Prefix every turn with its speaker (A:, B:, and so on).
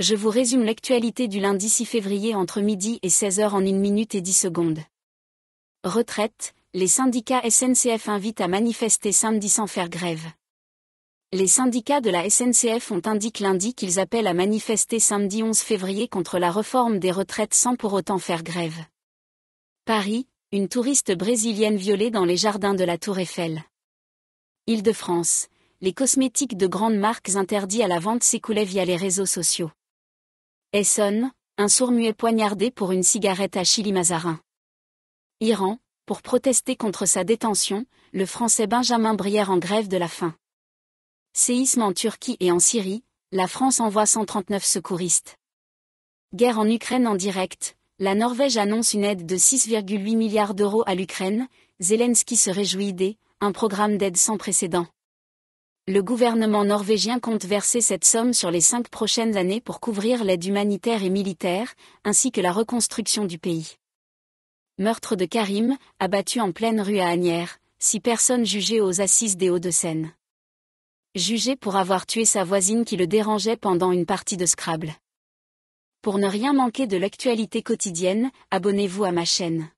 A: Je vous résume l'actualité du lundi 6 février entre midi et 16h en 1 minute et 10 secondes. Retraite, les syndicats SNCF invitent à manifester samedi sans faire grève. Les syndicats de la SNCF ont indiqué lundi qu'ils appellent à manifester samedi 11 février contre la réforme des retraites sans pour autant faire grève. Paris, une touriste brésilienne violée dans les jardins de la Tour Eiffel. Île-de-France, les cosmétiques de grandes marques interdits à la vente s'écoulaient via les réseaux sociaux. Essonne, un sourd-muet poignardé pour une cigarette à Chili Mazarin. Iran, pour protester contre sa détention, le français Benjamin Brière en grève de la faim. Séisme en Turquie et en Syrie, la France envoie 139 secouristes. Guerre en Ukraine en direct, la Norvège annonce une aide de 6,8 milliards d'euros à l'Ukraine, Zelensky se réjouit des un programme d'aide sans précédent. Le gouvernement norvégien compte verser cette somme sur les cinq prochaines années pour couvrir l'aide humanitaire et militaire, ainsi que la reconstruction du pays. Meurtre de Karim, abattu en pleine rue à Agnières, six personnes jugées aux assises des Hauts-de-Seine. Jugé pour avoir tué sa voisine qui le dérangeait pendant une partie de Scrabble. Pour ne rien manquer de l'actualité quotidienne, abonnez-vous à ma chaîne.